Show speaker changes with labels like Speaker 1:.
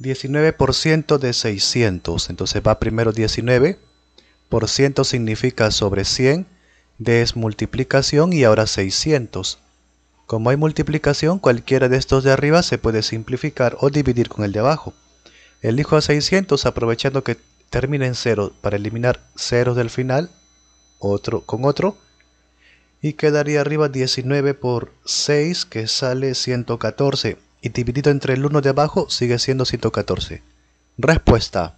Speaker 1: 19% de 600, entonces va primero 19, por ciento significa sobre 100, desmultiplicación y ahora 600. Como hay multiplicación, cualquiera de estos de arriba se puede simplificar o dividir con el de abajo. Elijo a 600 aprovechando que termina en 0 para eliminar ceros del final, otro con otro, y quedaría arriba 19 por 6 que sale 114 y dividido entre el 1 de abajo sigue siendo 114. Respuesta.